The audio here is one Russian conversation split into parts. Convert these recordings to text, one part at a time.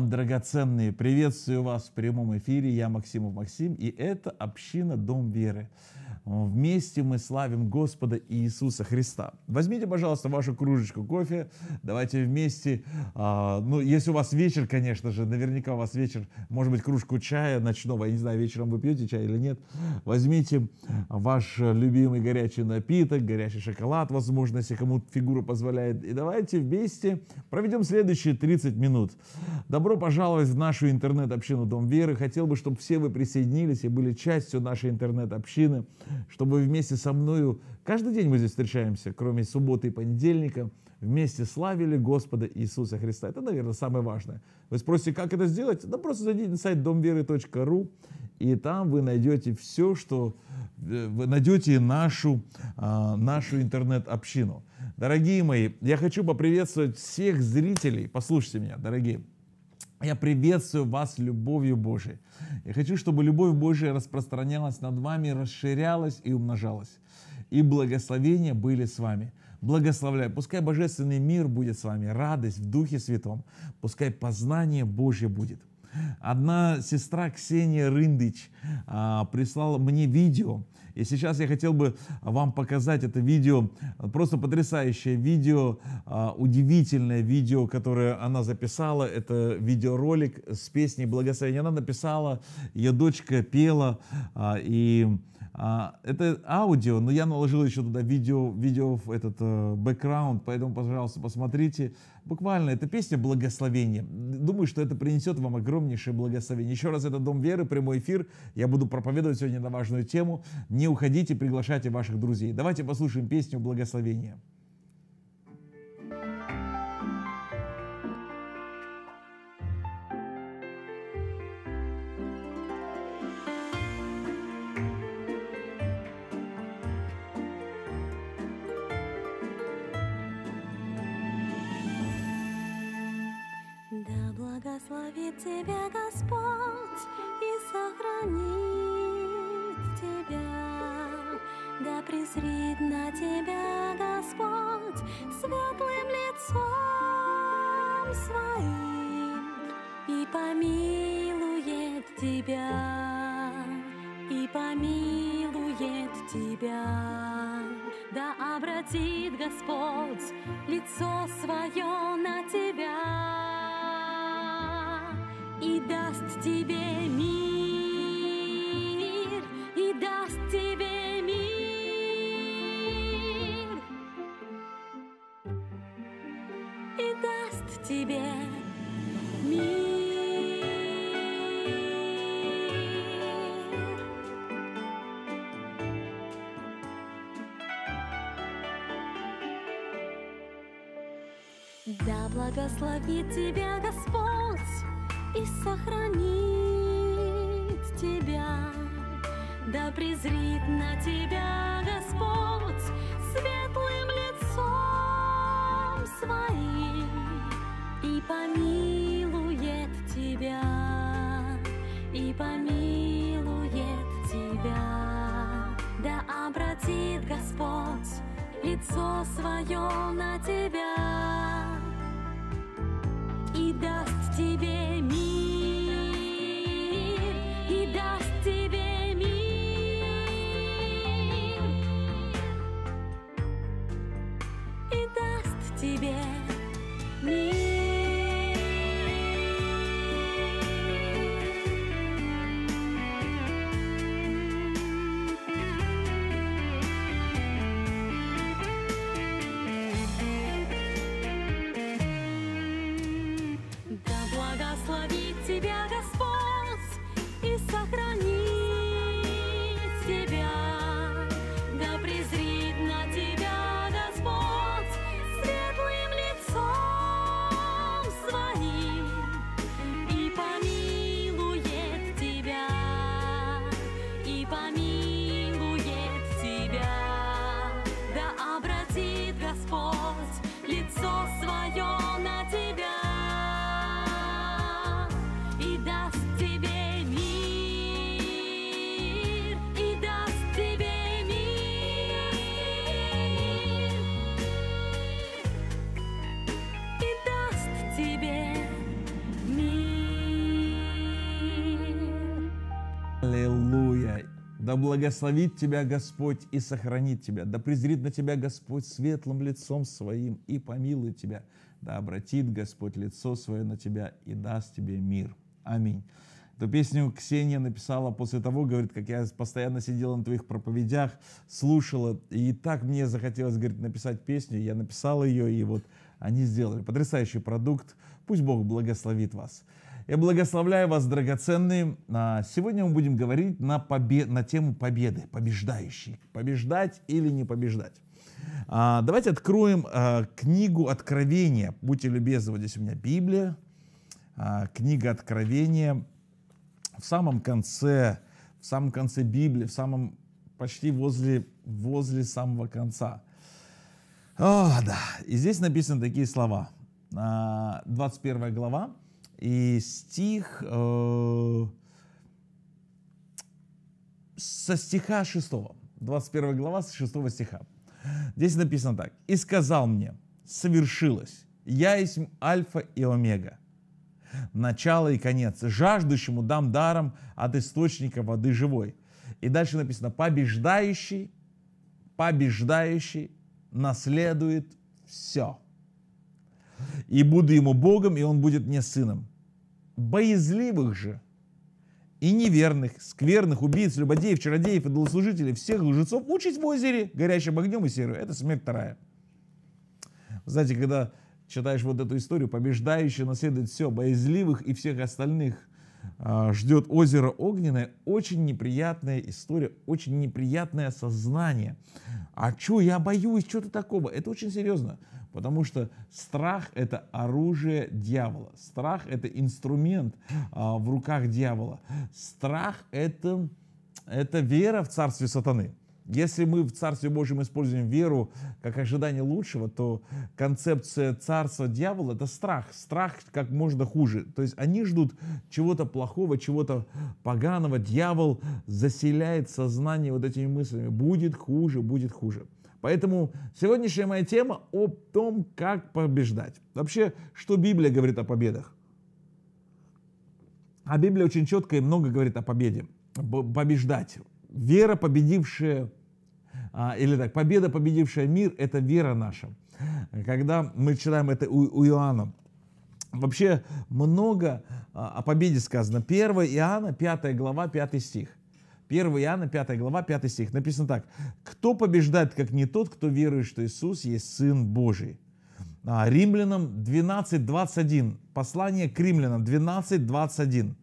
вам, драгоценные! Приветствую вас в прямом эфире. Я Максимов Максим, и это «Община. Дом веры». Вместе мы славим Господа Иисуса Христа. Возьмите, пожалуйста, вашу кружечку кофе. Давайте вместе, а, ну, если у вас вечер, конечно же, наверняка у вас вечер, может быть, кружку чая ночного, я не знаю, вечером вы пьете чай или нет. Возьмите ваш любимый горячий напиток, горячий шоколад, возможно, если кому фигура позволяет. И давайте вместе проведем следующие 30 минут. Добро пожаловать в нашу интернет-общину Дом Веры. Хотел бы, чтобы все вы присоединились и были частью нашей интернет-общины чтобы вместе со мною, каждый день мы здесь встречаемся, кроме субботы и понедельника, вместе славили Господа Иисуса Христа. Это, наверное, самое важное. Вы спросите, как это сделать? Да просто зайдите на сайт домверы.ру, и там вы найдете все, что э, вы найдете нашу, а, нашу интернет-общину. Дорогие мои, я хочу поприветствовать всех зрителей. Послушайте меня, дорогие. Я приветствую вас любовью Божией. Я хочу, чтобы любовь Божия распространялась над вами, расширялась и умножалась. И благословения были с вами. Благословляю. Пускай божественный мир будет с вами, радость в Духе Святом. Пускай познание Божье будет. Одна сестра Ксения Рындыч а, прислала мне видео. И сейчас я хотел бы вам показать это видео, просто потрясающее видео, а, удивительное видео, которое она записала. Это видеоролик с песней «Благословение». Она написала, ее дочка пела, а, и а, это аудио, но я наложил еще туда видео, видео в этот э, бэкграунд, поэтому, пожалуйста, посмотрите. Буквально, эта песня «Благословение». Думаю, что это принесет вам огромнейшее благословение. Еще раз, это «Дом веры», прямой эфир. Я буду проповедовать сегодня на важную тему. Не уходите, приглашайте ваших друзей. Давайте послушаем песню «Благословение». Благословит тебя Господь и сохранит тебя. Да презрит на тебя Господь светлым лицом своим и помилует тебя, и помилует тебя. Да обратит Господь лицо свое на тебя и даст тебе мир, и даст тебе мир, и даст тебе мир. Да благословит тебя Господь и сохранит тебя. Да презрит на тебя Господь светлым лицом своим и помилует тебя, и помилует тебя. Да обратит Господь лицо свое на тебя и даст тебе благословит тебя Господь и сохранит тебя, да презрит на тебя Господь светлым лицом своим и помилует тебя, да обратит Господь лицо свое на тебя и даст тебе мир. Аминь. Эту песню Ксения написала после того, говорит, как я постоянно сидела на твоих проповедях, слушала, и так мне захотелось, говорит, написать песню, я написал ее, и вот они сделали потрясающий продукт. Пусть Бог благословит вас. Я благословляю вас, драгоценные. А, сегодня мы будем говорить на, побе... на тему победы, побеждающей, Побеждать или не побеждать. А, давайте откроем а, книгу Откровения. Будьте любезны, вот здесь у меня Библия. Книга Откровения. В самом конце, в самом конце Библии, в самом, почти возле, возле самого конца. О, да. И здесь написаны такие слова. 21 глава, и стих... Э, со стиха 6, 21 глава, с 6 стиха. Здесь написано так. «И сказал мне, совершилось, я есть Альфа и Омега, начало и конец, жаждущему дам даром от источника воды живой». И дальше написано «побеждающий, побеждающий наследует все» и буду ему Богом, и он будет мне сыном. Боязливых же и неверных, скверных, убийц, любодеев, чародеев, идолослужителей, всех лжецов учить в озере горящим огнем и серой – Это смерть вторая. Знаете, когда читаешь вот эту историю, побеждающий наследует все, боязливых и всех остальных а, ждет озеро огненное, очень неприятная история, очень неприятное сознание. А что я боюсь, что-то такого. Это очень серьезно. Потому что страх – это оружие дьявола. Страх – это инструмент а, в руках дьявола. Страх – это, это вера в царстве сатаны. Если мы в Царстве Божьем используем веру как ожидание лучшего, то концепция царства дьявола – это страх. Страх как можно хуже. То есть они ждут чего-то плохого, чего-то поганого. Дьявол заселяет сознание вот этими мыслями. Будет хуже, будет хуже. Поэтому сегодняшняя моя тема о том, как побеждать. Вообще, что Библия говорит о победах? А Библия очень четко и много говорит о победе. Побеждать. Вера, победившая, а, или так, победа, победившая мир, это вера наша. Когда мы читаем это у, у Иоанна, вообще много а, о победе сказано. 1 Иоанна, 5 глава, 5 стих. 1 Иоанна, 5 глава, 5 стих. Написано так. «Кто побеждает, как не тот, кто верует, что Иисус есть Сын Божий?» а, Римлянам 12.21. Послание к римлянам 12.21.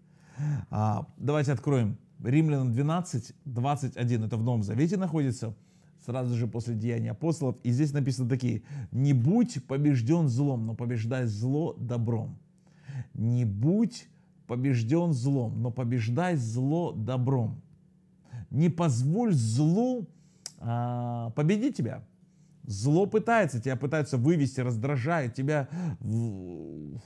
А, давайте откроем. Римлянам 12.21. Это в Новом Завете находится сразу же после деяния апостолов. И здесь написано такие. «Не будь побежден злом, но побеждай зло добром». «Не будь побежден злом, но побеждай зло добром». Не позволь злу а, победить тебя. Зло пытается, тебя пытаются вывести, раздражает тебя, но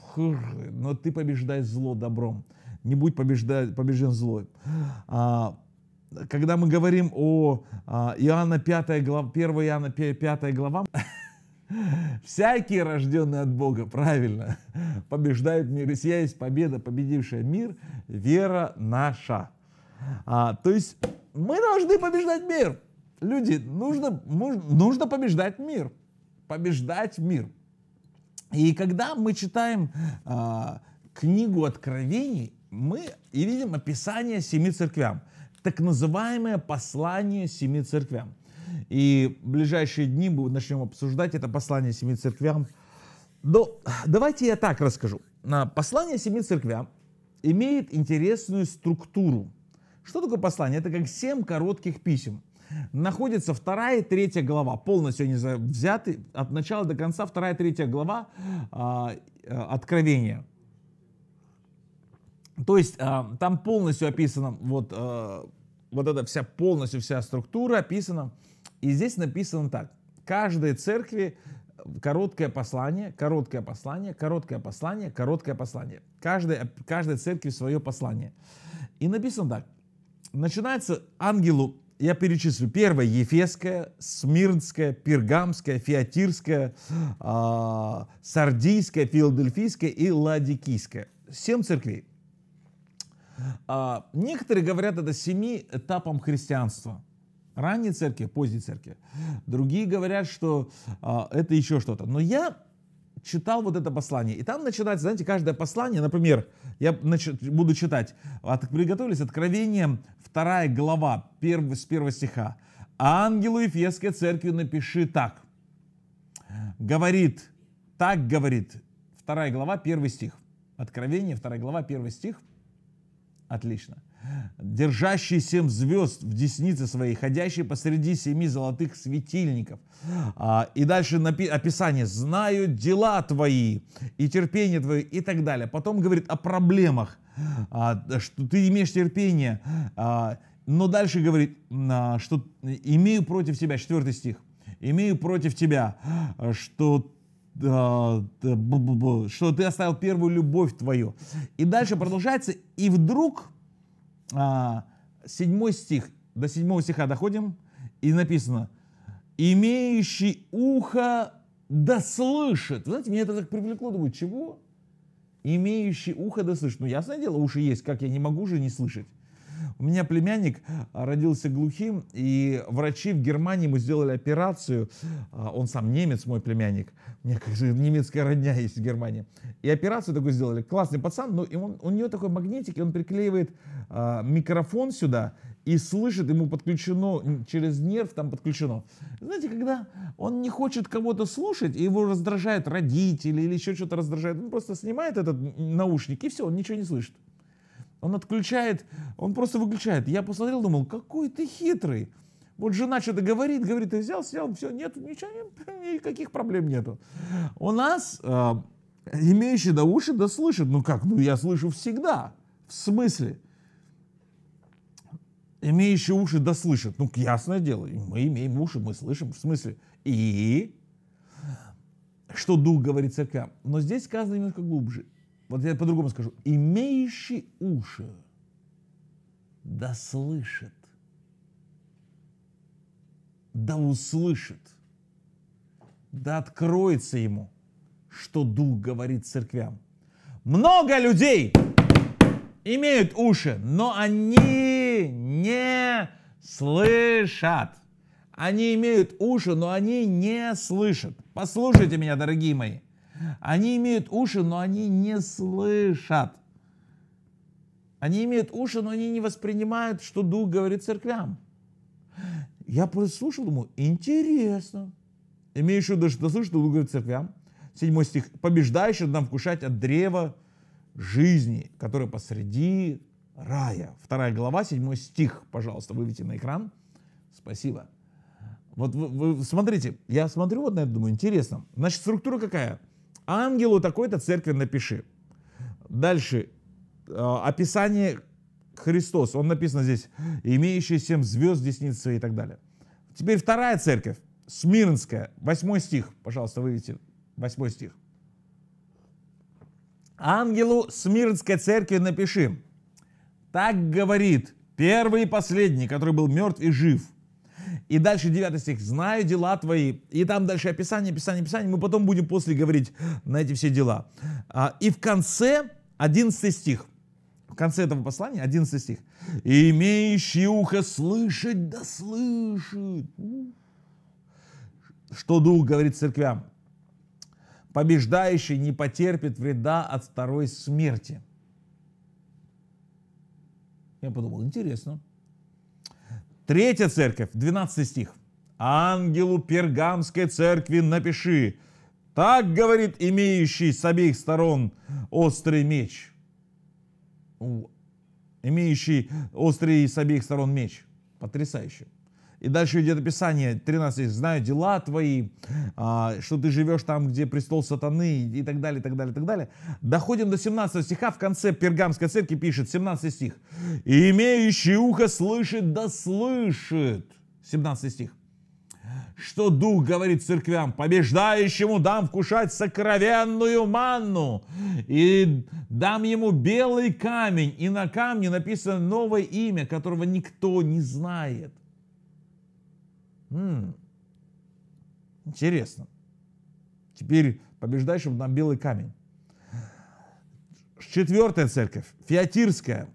ты побеждаешь зло добром. Не будь побеждать, побежден злой. А, когда мы говорим о а, Иоанна 5 глава, 1 Иоанна 5 глава, всякие рожденные от Бога, правильно, побеждают мир. И сия есть победа, победившая мир, вера наша. А, то есть мы должны побеждать мир. Люди, нужно, нужно побеждать мир. Побеждать мир. И когда мы читаем э, книгу Откровений, мы и видим описание семи церквям, так называемое послание семи церквям. И в ближайшие дни мы начнем обсуждать это послание семи церквям. Но давайте я так расскажу. Послание семи церквям имеет интересную структуру. Что такое послание? Это как семь коротких писем. Находится вторая и третья глава, полностью они взяты от начала до конца, вторая и третья глава а, э, Откровения. То есть э, там полностью описано, вот, э, вот эта вся, полностью вся структура описана. И здесь написано так. Каждой церкви э, короткое послание, короткое послание, короткое послание, короткое послание. Каждой, э, каждой церкви свое послание. И написано так начинается ангелу, я перечислю, первое Ефесская, Смирнская, Пергамская, Фиатирская, Сардийская, Филадельфийская и Ладикийская. Семь церквей. А, некоторые говорят это семи этапом христианства. Ранней церкви, поздней церкви. Другие говорят, что а, это еще что-то. Но я читал вот это послание, и там начинается, знаете, каждое послание, например, я буду читать, от, приготовились откровение, вторая глава, перв, с первого стиха. А ангелу Ефесской церкви напиши так. Говорит, так говорит, вторая глава, первый стих. Откровение, вторая глава, первый стих. Отлично держащий семь звезд в деснице своей, ходящий посреди семи золотых светильников. А, и дальше напи описание. Знаю дела твои и терпение твое и так далее. Потом говорит о проблемах, а, что ты имеешь терпение. А, но дальше говорит, что имею против тебя, четвертый стих, имею против тебя, что что ты оставил первую любовь твою. И дальше продолжается, и вдруг 7 а, стих, до 7 стиха доходим, и написано, имеющий ухо да слышит. Знаете, меня это так привлекло, думаю, чего? Имеющий ухо да слышит. Ну, ясное дело, уши есть, как я не могу же не слышать. У меня племянник а, родился глухим, и врачи в Германии ему сделали операцию. А, он сам немец, мой племянник. У меня как же немецкая родня есть в Германии. И операцию такую сделали. Классный пацан, но ну, он, у него такой магнитик, и он приклеивает а, микрофон сюда, и слышит, ему подключено, через нерв там подключено. Знаете, когда он не хочет кого-то слушать, и его раздражают родители или еще что-то раздражает, он просто снимает этот наушник, и все, он ничего не слышит. Он отключает, он просто выключает. Я посмотрел, думал, какой ты хитрый. Вот жена что-то говорит, говорит, ты взял, снял, все, нет, ничего, никаких проблем нету. У нас э, имеющий до уши да слышат, Ну как, ну я слышу всегда. В смысле? Имеющие уши да слышат. Ну, ясное дело, мы имеем уши, мы слышим, в смысле. И что дух говорит церквям. Но здесь сказано немножко глубже. Вот я по-другому скажу. Имеющий уши да слышит, да услышит, да откроется ему, что Дух говорит церквям. Много людей имеют уши, но они не слышат. Они имеют уши, но они не слышат. Послушайте меня, дорогие мои. Они имеют уши, но они не слышат. Они имеют уши, но они не воспринимают, что Дух говорит церквям. Я прослушал думаю, интересно. Имеешь в виду, что слышит, что Дух говорит церквям. Седьмой стих. Побеждающий нам вкушать от древа жизни, которое посреди рая. Вторая глава, седьмой стих, пожалуйста, выведите на экран. Спасибо. Вот вы, вы смотрите, я смотрю вот на это, думаю, интересно. Значит, структура какая? ангелу такой-то церкви напиши. Дальше, а, описание Христос, он написано здесь, имеющий семь звезд, десницы и так далее. Теперь вторая церковь, Смирнская, Восьмой стих, пожалуйста, выведите, восьмой стих. Ангелу Смирнской церкви напиши, так говорит первый и последний, который был мертв и жив – и дальше 9 стих. «Знаю дела твои». И там дальше описание, описание, описание. Мы потом будем после говорить на эти все дела. А, и в конце 11 стих. В конце этого послания 11 стих. «Имеющий ухо слышать, да слышит». Что Дух говорит церквям? «Побеждающий не потерпит вреда от второй смерти». Я подумал, интересно. Третья церковь, 12 стих. «Ангелу Пергамской церкви напиши, так говорит имеющий с обеих сторон острый меч». Имеющий острый с обеих сторон меч. Потрясающе. И дальше идет описание 13. Знаю дела твои, а, что ты живешь там, где престол сатаны и так далее, и так далее, и так далее. Доходим до 17 стиха. В конце Пергамской церкви пишет 17 стих. И «Имеющий ухо слышит, да слышит». 17 стих. Что Дух говорит церквям, побеждающему дам вкушать сокровенную манну, и дам ему белый камень, и на камне написано новое имя, которого никто не знает. М-м, интересно. Теперь чтобы нам белый камень. Четвертая церковь, Фиатирская.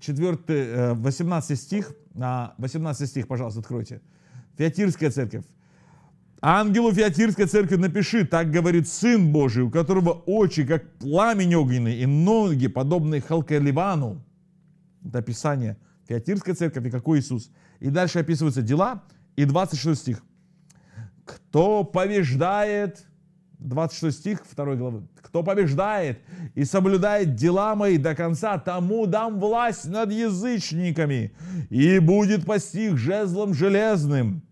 Четвертый, 18 э, стих, 18 а, стих, пожалуйста, откройте. Фиатирская церковь. Ангелу Фиатирской церкви напиши, так говорит Сын Божий, у которого очи, как пламень огненный, и ноги, подобные Халкаливану. Это описание Фиатирской церкви, какой Иисус. И дальше описываются дела, и 26 стих. Кто побеждает, 26 стих 2 главы, кто побеждает и соблюдает дела мои до конца, тому дам власть над язычниками, и будет постиг жезлом железным,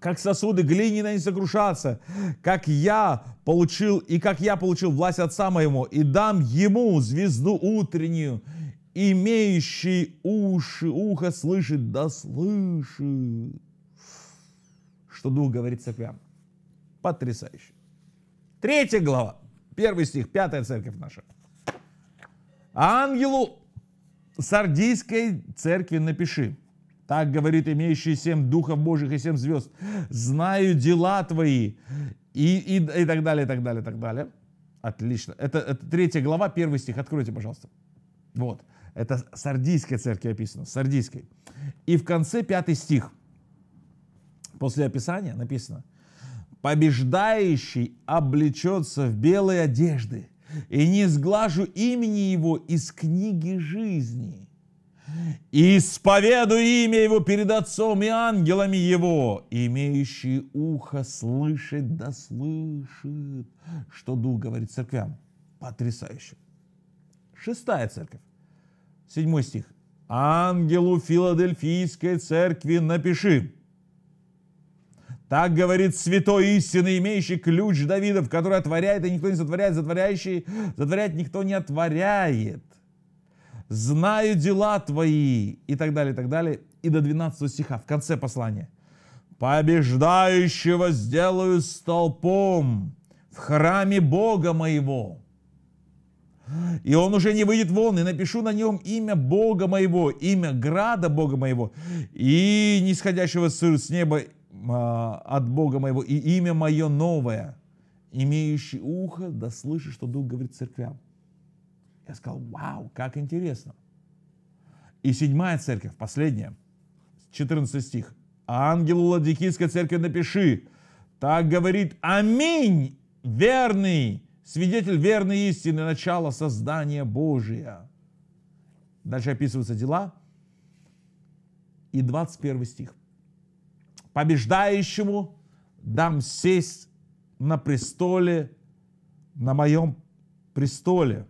как сосуды глиняные не сокрушаться, как я получил, и как я получил власть отца моему, и дам ему звезду утреннюю, имеющий уши, ухо слышит, да слышит что Дух говорит церквям. Потрясающе. Третья глава, первый стих, пятая церковь наша. Ангелу сардийской церкви напиши. Так говорит имеющий семь духов Божьих и семь звезд. Знаю дела твои. И, и, и так далее, и так далее, и так далее. Отлично. Это, это третья глава, первый стих. Откройте, пожалуйста. Вот. Это сардийской церкви описано. Сардийской. И в конце пятый стих – После описания написано, побеждающий облечется в белые одежды, и не сглажу имени его из книги жизни. И исповедую имя его перед отцом и ангелами его, имеющие ухо слышать да слышит, что Дух говорит церквям. Потрясающе. Шестая церковь. Седьмой стих. Ангелу Филадельфийской церкви напиши. Так говорит святой истины, имеющий ключ Давидов, который отворяет, и никто не затворяет, затворяющий, затворяет никто не отворяет. Знаю дела твои, и так далее, и так далее, и до 12 стиха, в конце послания. Побеждающего сделаю столпом в храме Бога моего. И он уже не выйдет вон, и напишу на нем имя Бога моего, имя града Бога моего, и нисходящего с неба а, от Бога моего, и имя мое новое, имеющий ухо, да слышит, что Дух говорит церквям. Я сказал, вау, как интересно. И седьмая церковь, последняя, 14 стих. Ангелу Ладикийской церкви напиши, так говорит, аминь, верный, свидетель верной истины, начало создания Божия. Дальше описываются дела. И 21 стих побеждающему дам сесть на престоле, на моем престоле,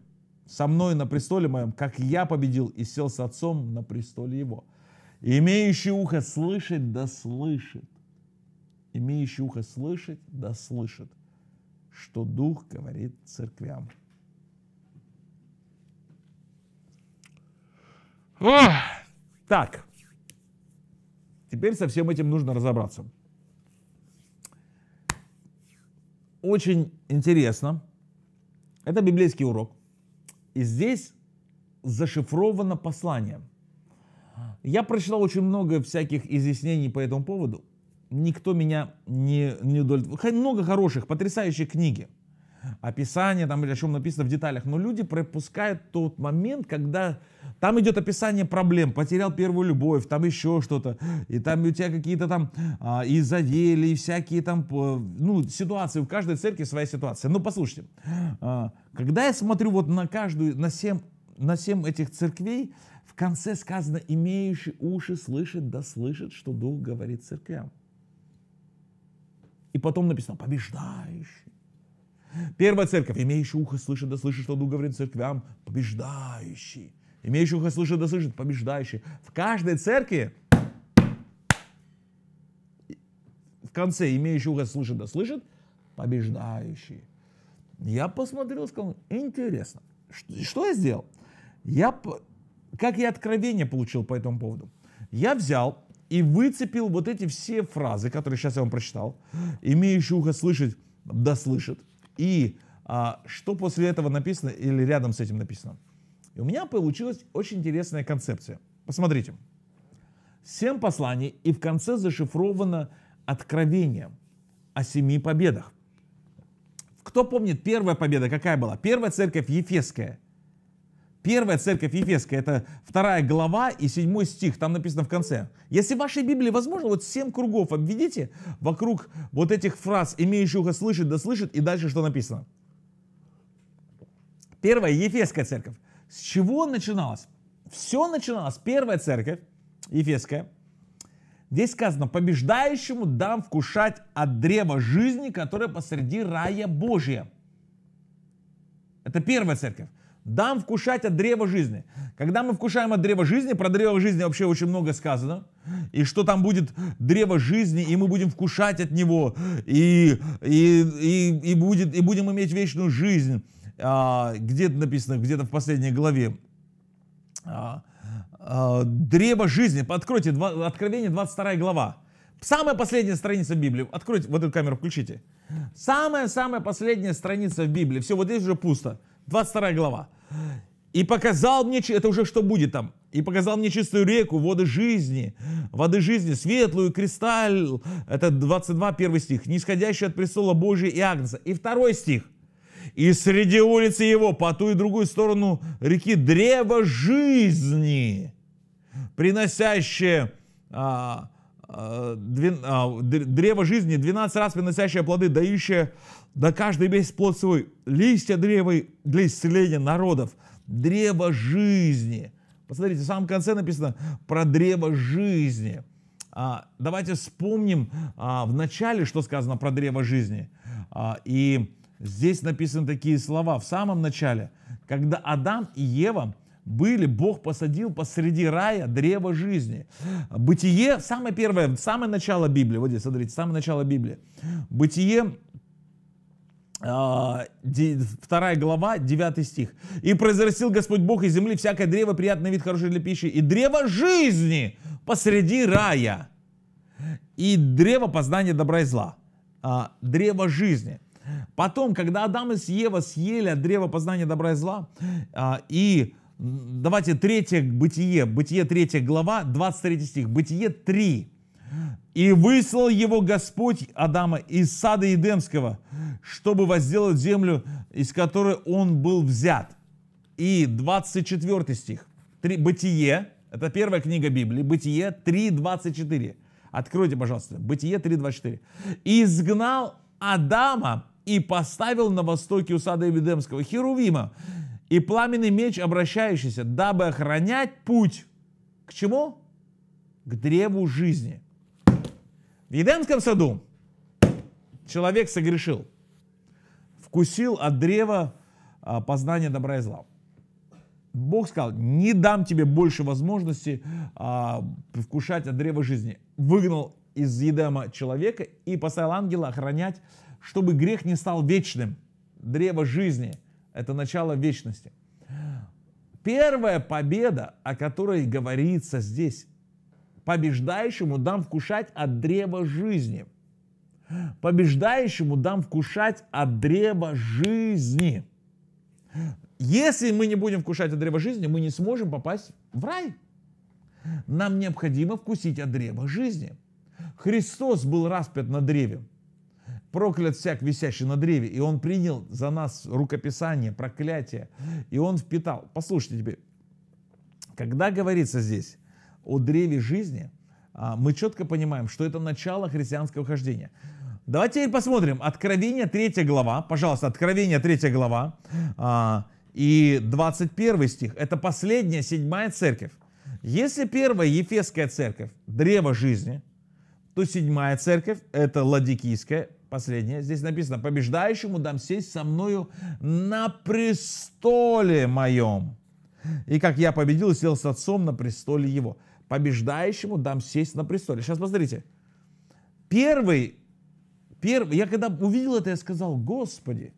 со мной на престоле моем, как я победил и сел с отцом на престоле его. И имеющий ухо слышит, да слышит. Имеющий ухо слышит, да слышит, что Дух говорит церквям. Ох. Так, Теперь со всем этим нужно разобраться. Очень интересно. Это библейский урок. И здесь зашифровано послание. Я прочитал очень много всяких изъяснений по этому поводу. Никто меня не, не удовлетворил. Много хороших, потрясающих книги описание там или о чем написано в деталях, но люди пропускают тот момент, когда там идет описание проблем, потерял первую любовь, там еще что-то, и там у тебя какие-то там а, и завели, и всякие там, ну, ситуации, в каждой церкви своя ситуация. Ну, послушайте, а, когда я смотрю вот на каждую, на семь, на семь этих церквей, в конце сказано, имеющий уши слышит, да слышит, что Дух говорит церквям. И потом написано, побеждающий Первая церковь, имеющий ухо, слышит, да слышит, что Дух говорит церквям, побеждающий. Имеющий ухо, слышит, да слышит, побеждающий. В каждой церкви в конце имеющий ухо, слышит, да слышит, побеждающий. Я посмотрел, сказал, интересно. Что, что я сделал? Я, как я откровение получил по этому поводу? Я взял и выцепил вот эти все фразы, которые сейчас я вам прочитал. Имеющий ухо слышит, да слышит. И а, что после этого написано или рядом с этим написано? И у меня получилась очень интересная концепция. Посмотрите. Семь посланий, и в конце зашифровано откровение о семи победах. Кто помнит, первая победа какая была? Первая церковь Ефесская. Первая церковь Ефесская, это вторая глава и седьмой стих, там написано в конце. Если в вашей Библии возможно, вот семь кругов обведите вокруг вот этих фраз «имеющий ухо слышит, да слышит» и дальше что написано. Первая Ефесская церковь. С чего начиналось? Все начиналось. Первая церковь, Ефесская, Здесь сказано, побеждающему дам вкушать от древа жизни, которое посреди рая Божия. Это первая церковь дам вкушать от древа жизни. Когда мы вкушаем от древа жизни, про древо жизни вообще очень много сказано, и что там будет древо жизни, и мы будем вкушать от него, и, и, и, и, будет, и будем иметь вечную жизнь, а, где-то написано, где-то в последней главе. А, а, древо жизни, откройте, 2, Откровение 22 глава. Самая последняя страница Библии. Откройте, вот эту камеру включите. Самая-самая последняя страница в Библии. Все, вот здесь уже пусто. 22 глава. «И показал мне...» Это уже что будет там? «И показал мне чистую реку, воды жизни, воды жизни, светлую, кристаль...» Это 22, первый стих. «Нисходящий от престола Божия и Агнца». И второй стих. «И среди улицы его, по ту и другую сторону реки, древо жизни, приносящее...» а, а, древо жизни, 12 раз приносящее плоды, дающее да каждый месяц плод свой, листья древа для исцеления народов, древо жизни. Посмотрите, в самом конце написано про древо жизни. А, давайте вспомним а, в начале, что сказано про древо жизни. и здесь написаны такие слова в самом начале, когда Адам и Ева – были, Бог посадил посреди рая древо жизни. Бытие, самое первое, самое начало Библии, вот здесь, смотрите, самое начало Библии. Бытие, а, вторая глава, 9 стих. «И произрастил Господь Бог из земли всякое древо, приятный вид, хороший для пищи, и древо жизни посреди рая, и древо познания добра и зла». А, древо жизни. Потом, когда Адам и Ева съели от древа познания добра и зла, а, и Давайте третье бытие, бытие третья глава, 23 стих, бытие 3. «И выслал его Господь Адама из сада Едемского, чтобы возделать землю, из которой он был взят». И 24 стих, 3, Бытие, это первая книга Библии, Бытие 3, 24. Откройте, пожалуйста, Бытие 3, 24. «И изгнал Адама и поставил на востоке у сада Едемского Херувима, и пламенный меч, обращающийся, дабы охранять путь. К чему? К древу жизни. В Едемском саду человек согрешил, вкусил от древа а, познания добра и зла. Бог сказал, не дам тебе больше возможности а, вкушать от древа жизни. Выгнал из Едема человека и поставил ангела охранять, чтобы грех не стал вечным. Древо жизни – это начало вечности. Первая победа, о которой говорится здесь, побеждающему дам вкушать от древа жизни. Побеждающему дам вкушать от древа жизни. Если мы не будем вкушать от древа жизни, мы не сможем попасть в рай. Нам необходимо вкусить от древа жизни. Христос был распят на древе проклят всяк, висящий на древе, и он принял за нас рукописание, проклятие, и он впитал. Послушайте тебе, когда говорится здесь о древе жизни, а, мы четко понимаем, что это начало христианского хождения. Давайте теперь посмотрим. Откровение 3 глава. Пожалуйста, Откровение 3 глава. А, и 21 стих. Это последняя, седьмая церковь. Если первая Ефесская церковь – древо жизни, то седьмая церковь – это Ладикийская, Последнее. Здесь написано, побеждающему дам сесть со мною на престоле моем. И как я победил и сел с отцом на престоле его. Побеждающему дам сесть на престоле. Сейчас посмотрите. Первый, первый, я когда увидел это, я сказал, Господи,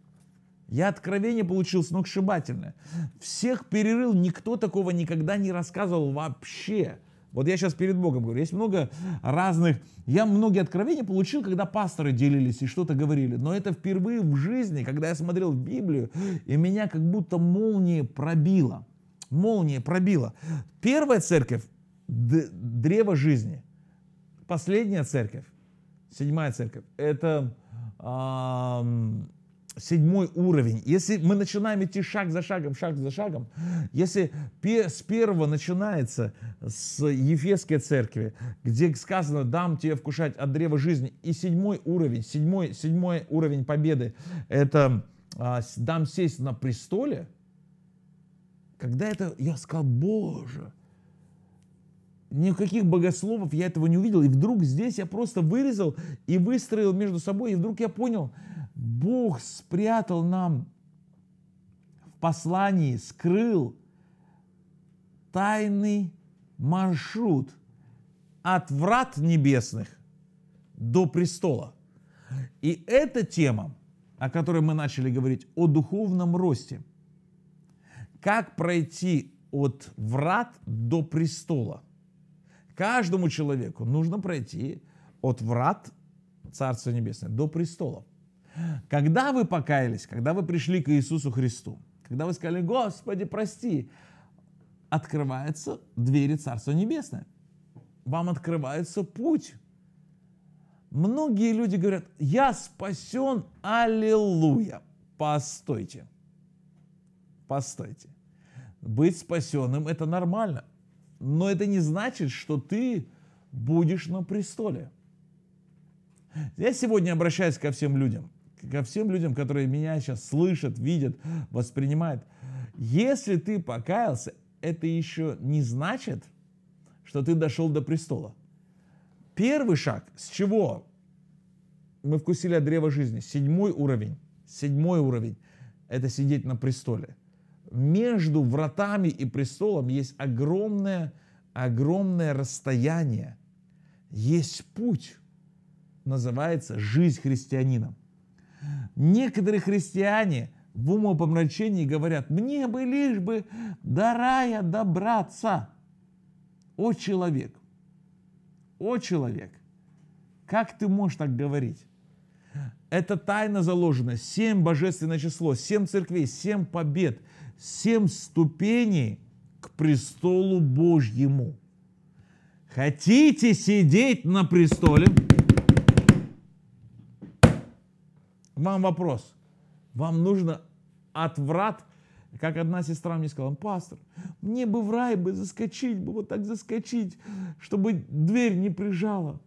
я откровение получил сногсшибательное. Всех перерыл, никто такого никогда не рассказывал вообще. Вот я сейчас перед Богом говорю, есть много разных, я многие откровения получил, когда пасторы делились и что-то говорили, но это впервые в жизни, когда я смотрел в Библию, и меня как будто молния пробила, молния пробила. Первая церковь – древо жизни, последняя церковь, седьмая церковь – это эм, седьмой уровень, если мы начинаем идти шаг за шагом, шаг за шагом, если с первого начинается с Ефесской церкви, где сказано «дам тебе вкушать от древа жизни», и седьмой уровень, седьмой, седьмой уровень победы – это а, «дам сесть на престоле», когда это, я сказал, Боже, никаких богословов я этого не увидел. И вдруг здесь я просто вырезал и выстроил между собой, и вдруг я понял – Бог спрятал нам в послании, скрыл тайный маршрут от врат небесных до престола. И эта тема, о которой мы начали говорить, о духовном росте. Как пройти от врат до престола? Каждому человеку нужно пройти от врат Царства Небесного до престола. Когда вы покаялись, когда вы пришли к Иисусу Христу, когда вы сказали, Господи, прости, открываются двери Царства Небесного. Вам открывается путь. Многие люди говорят, я спасен, аллилуйя. Постойте, постойте. Быть спасенным – это нормально. Но это не значит, что ты будешь на престоле. Я сегодня обращаюсь ко всем людям ко всем людям, которые меня сейчас слышат, видят, воспринимают. Если ты покаялся, это еще не значит, что ты дошел до престола. Первый шаг, с чего мы вкусили от древа жизни, седьмой уровень, седьмой уровень, это сидеть на престоле. Между вратами и престолом есть огромное, огромное расстояние, есть путь, называется жизнь христианином. Некоторые христиане в умопомрачении говорят, мне бы лишь бы до рая добраться. О человек, о человек, как ты можешь так говорить? Это тайна заложена. Семь божественное число, семь церквей, семь побед, семь ступеней к престолу Божьему. Хотите сидеть на престоле – Вам вопрос. Вам нужно отврат, как одна сестра мне сказала, пастор, мне бы в рай бы заскочить, бы вот так заскочить, чтобы дверь не прижала.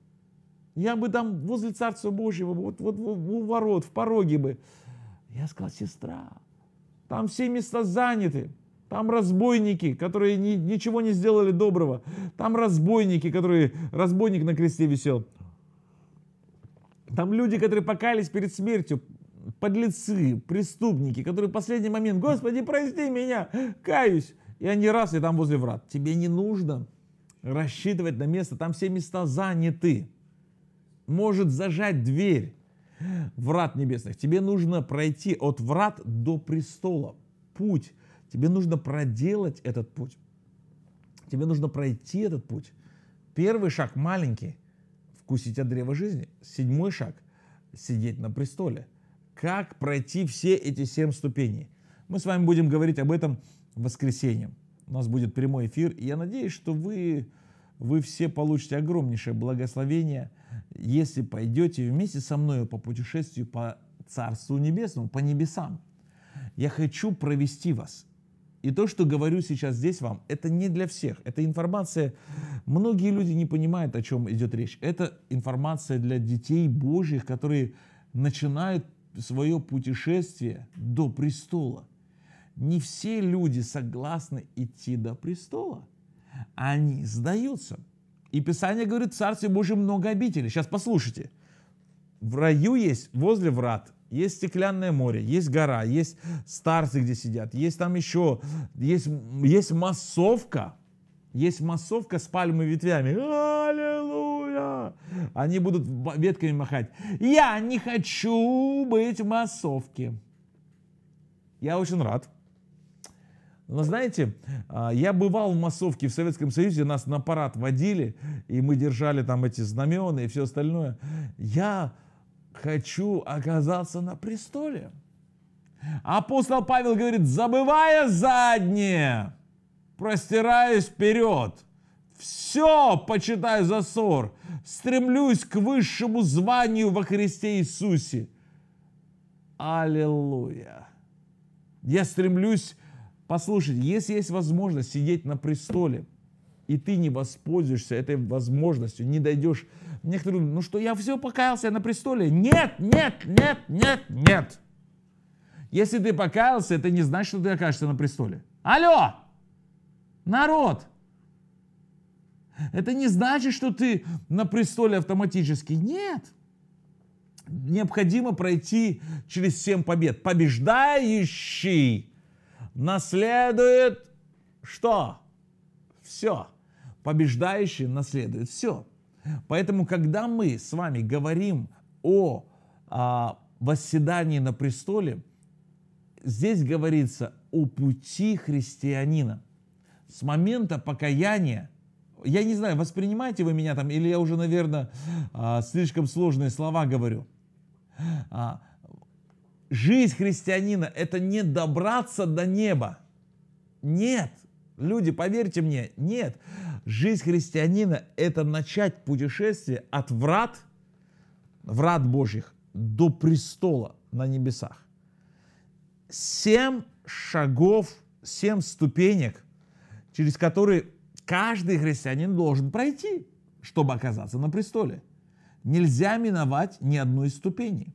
Я бы там возле Царства Божьего, вот, вот, вот у ворот, в пороге бы. Я сказал, сестра, там все места заняты. Там разбойники, которые ни, ничего не сделали доброго. Там разбойники, которые... Разбойник на кресте висел. Там люди, которые покаялись перед смертью, подлецы, преступники, которые в последний момент, Господи, прости меня, каюсь. И они раз, и там возле врат. Тебе не нужно рассчитывать на место, там все места заняты. Может зажать дверь врат небесных. Тебе нужно пройти от врат до престола. Путь. Тебе нужно проделать этот путь. Тебе нужно пройти этот путь. Первый шаг маленький – вкусить от древа жизни. Седьмой шаг – сидеть на престоле. Как пройти все эти семь ступеней? Мы с вами будем говорить об этом в воскресенье. У нас будет прямой эфир, я надеюсь, что вы, вы все получите огромнейшее благословение, если пойдете вместе со мной по путешествию по Царству Небесному, по небесам. Я хочу провести вас. И то, что говорю сейчас здесь вам, это не для всех. Это информация Многие люди не понимают, о чем идет речь. Это информация для детей Божьих, которые начинают свое путешествие до престола. Не все люди согласны идти до престола. Они сдаются. И Писание говорит, в Царстве Божьем много обителей. Сейчас послушайте. В раю есть, возле врат, есть стеклянное море, есть гора, есть старцы, где сидят, есть там еще, есть, есть массовка – есть массовка с пальмой и ветвями. Аллилуйя! Они будут ветками махать. Я не хочу быть в массовке. Я очень рад. Но знаете, а, я бывал в массовке в Советском Союзе, нас на парад водили, и мы держали там эти знамена и все остальное. Я хочу оказаться на престоле. Апостол Павел говорит, забывая заднее, простираюсь вперед. Все почитаю за ссор. Стремлюсь к высшему званию во Христе Иисусе. Аллилуйя. Я стремлюсь, послушать. если есть возможность сидеть на престоле, и ты не воспользуешься этой возможностью, не дойдешь. Некоторые думают, ну что, я все покаялся, я на престоле. Нет, нет, нет, нет, нет. Если ты покаялся, это не значит, что ты окажешься на престоле. Алло! народ. Это не значит, что ты на престоле автоматически. Нет. Необходимо пройти через семь побед. Побеждающий наследует что? Все. Побеждающий наследует все. Поэтому, когда мы с вами говорим о, о а, восседании на престоле, здесь говорится о пути христианина – с момента покаяния, я не знаю, воспринимаете вы меня там, или я уже, наверное, а, слишком сложные слова говорю. А, жизнь христианина – это не добраться до неба. Нет, люди, поверьте мне, нет. Жизнь христианина – это начать путешествие от врат, врат Божьих, до престола на небесах. Семь шагов, семь ступенек – через который каждый христианин должен пройти, чтобы оказаться на престоле. Нельзя миновать ни одной из ступеней.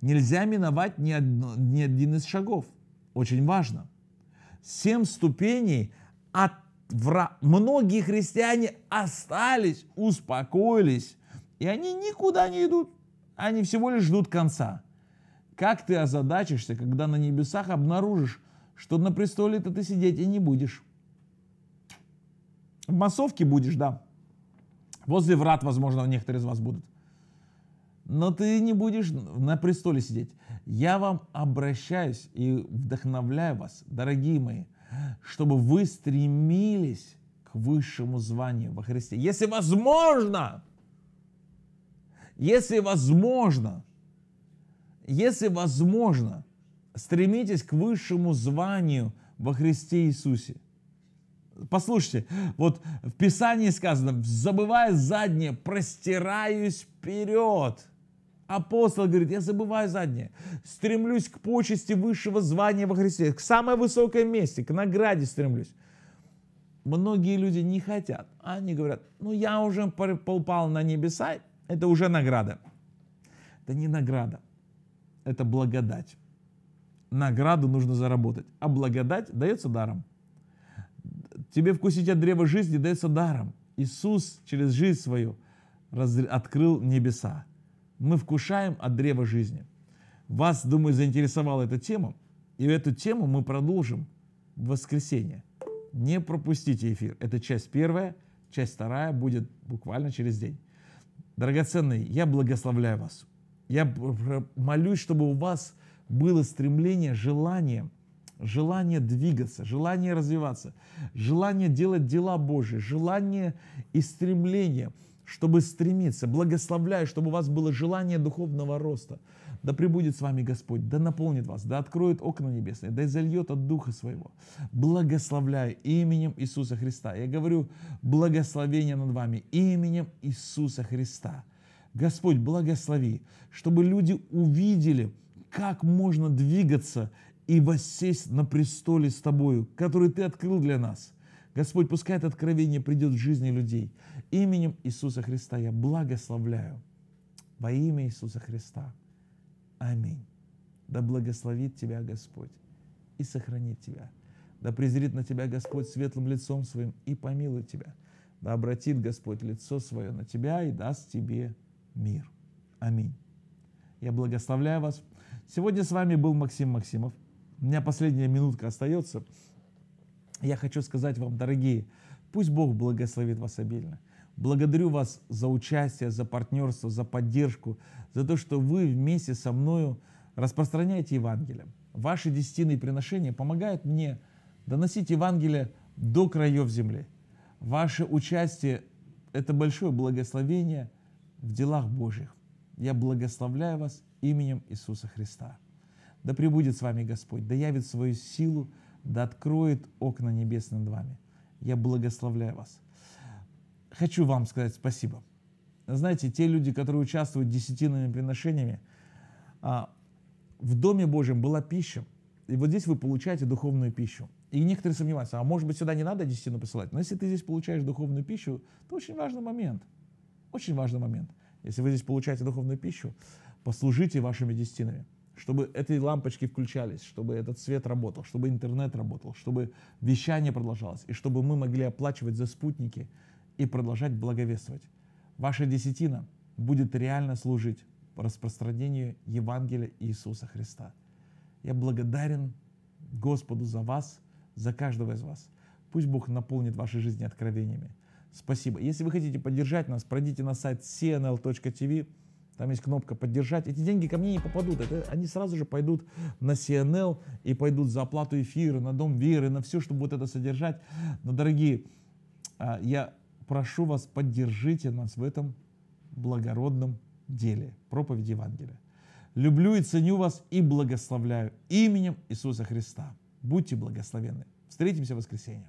Нельзя миновать ни, одно, ни один из шагов. Очень важно. Семь ступеней от вра... Многие христиане остались, успокоились, и они никуда не идут. Они всего лишь ждут конца. Как ты озадачишься, когда на небесах обнаружишь, что на престоле-то ты сидеть и не будешь? В массовке будешь, да. Возле врат, возможно, некоторые из вас будут. Но ты не будешь на престоле сидеть. Я вам обращаюсь и вдохновляю вас, дорогие мои, чтобы вы стремились к высшему званию во Христе. Если возможно, если возможно, если возможно, стремитесь к высшему званию во Христе Иисусе. Послушайте, вот в Писании сказано, забывая заднее, простираюсь вперед. Апостол говорит, я забываю заднее, стремлюсь к почести высшего звания во Христе, к самой высокой месте, к награде стремлюсь. Многие люди не хотят, они говорят, ну я уже попал на небеса, это уже награда. Это не награда, это благодать. Награду нужно заработать, а благодать дается даром. Тебе вкусить от древа жизни дается даром. Иисус через жизнь свою открыл небеса. Мы вкушаем от древа жизни. Вас, думаю, заинтересовала эта тема. И эту тему мы продолжим в воскресенье. Не пропустите эфир. Это часть первая, часть вторая будет буквально через день. Драгоценные, я благословляю вас. Я молюсь, чтобы у вас было стремление, желание – желание двигаться, желание развиваться, желание делать дела Божьи, желание и стремление, чтобы стремиться, благословляю, чтобы у вас было желание духовного роста. Да пребудет с вами Господь, да наполнит вас, да откроет окна небесные, да изольет от Духа Своего. Благословляю именем Иисуса Христа. Я говорю, благословение над вами именем Иисуса Христа. Господь, благослови, чтобы люди увидели, как можно двигаться и воссесть на престоле с Тобою, который Ты открыл для нас. Господь, пускай это откровение придет в жизни людей. Именем Иисуса Христа я благословляю. Во имя Иисуса Христа. Аминь. Да благословит Тебя Господь и сохранит Тебя. Да презрит на Тебя Господь светлым лицом Своим и помилует Тебя. Да обратит Господь лицо Свое на Тебя и даст Тебе мир. Аминь. Я благословляю вас. Сегодня с вами был Максим Максимов. У меня последняя минутка остается. Я хочу сказать вам, дорогие, пусть Бог благословит вас обильно. Благодарю вас за участие, за партнерство, за поддержку, за то, что вы вместе со мною распространяете Евангелие. Ваши десятины приношения помогают мне доносить Евангелие до краев земли. Ваше участие – это большое благословение в делах Божьих. Я благословляю вас именем Иисуса Христа. Да пребудет с вами Господь, да явит свою силу, да откроет окна небес над вами. Я благословляю вас. Хочу вам сказать спасибо. Знаете, те люди, которые участвуют десятинными приношениями, а, в Доме Божьем была пища, и вот здесь вы получаете духовную пищу. И некоторые сомневаются, а может быть сюда не надо десятину посылать? Но если ты здесь получаешь духовную пищу, то очень важный момент. Очень важный момент. Если вы здесь получаете духовную пищу, послужите вашими десятинами чтобы эти лампочки включались, чтобы этот свет работал, чтобы интернет работал, чтобы вещание продолжалось, и чтобы мы могли оплачивать за спутники и продолжать благовествовать. Ваша десятина будет реально служить распространению Евангелия Иисуса Христа. Я благодарен Господу за вас, за каждого из вас. Пусть Бог наполнит ваши жизни откровениями. Спасибо. Если вы хотите поддержать нас, пройдите на сайт cnl.tv, там есть кнопка «Поддержать». Эти деньги ко мне не попадут, это, они сразу же пойдут на CNL и пойдут за оплату эфира, на Дом Веры, на все, чтобы вот это содержать. Но, дорогие, а, я прошу вас, поддержите нас в этом благородном деле, проповедь Евангелия. Люблю и ценю вас и благословляю именем Иисуса Христа. Будьте благословенны. Встретимся в воскресенье.